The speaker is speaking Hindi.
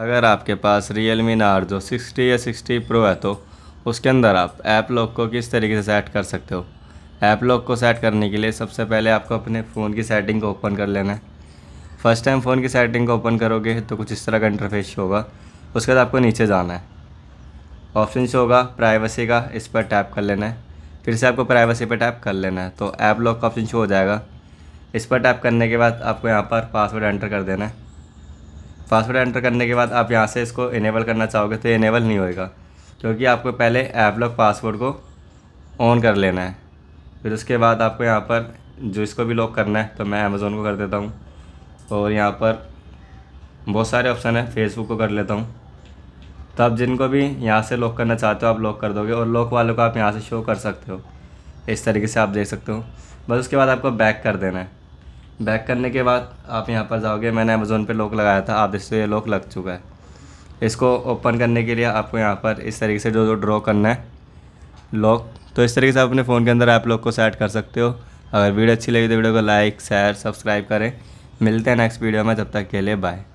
अगर आपके पास रियल मी जो सिक्सटी या सिक्सटी प्रो है तो उसके अंदर आप ऐप लॉक को किस तरीके से सेट कर सकते हो ऐप लॉक को सेट करने के लिए सबसे पहले आपको अपने फ़ोन की सेटिंग को ओपन कर लेना है फ़र्स्ट टाइम फ़ोन की सेटिंग को ओपन करोगे तो कुछ इस तरह का इंटरफेस होगा उसके बाद आपको नीचे जाना है ऑप्शन शो होगा प्राइवेसी का इस पर टैप कर लेना है फिर से आपको प्राइवेसी पर टैप कर लेना है तो ऐप लॉक का ऑप्शन शो हो जाएगा इस पर टैप करने के बाद आपको यहाँ पर पासवर्ड एंटर कर देना है पासवर्ड एंटर करने के बाद आप यहाँ से इसको इनेबल करना चाहोगे तो इनेबल नहीं होएगा क्योंकि आपको पहले लॉक पासवर्ड को ऑन कर लेना है फिर उसके बाद आपको यहाँ पर जो इसको भी लॉक करना है तो मैं अमेज़ोन को कर देता हूँ और यहाँ पर बहुत सारे ऑप्शन है फेसबुक को कर लेता हूँ तो आप जिनको भी यहाँ से लॉक करना चाहते हो आप लॉक कर दोगे और लॉक वालों को आप यहाँ से शो कर सकते हो इस तरीके से आप देख सकते हो बस उसके बाद आपको बैक कर देना है बैक करने के बाद आप यहाँ पर जाओगे मैंने अमेज़ोन पे लॉक लगाया था आप देखते हो ये लॉक लग चुका है इसको ओपन करने के लिए आपको यहाँ पर इस तरीके से जो जो ड्रॉ करना है लॉक तो इस तरीके से आप अपने फ़ोन के अंदर ऐप लॉक को सेट कर सकते हो अगर वीडियो अच्छी लगी तो वीडियो को लाइक शेयर सब्सक्राइब करें मिलते हैं नेक्स्ट वीडियो में जब तक के लिए बाय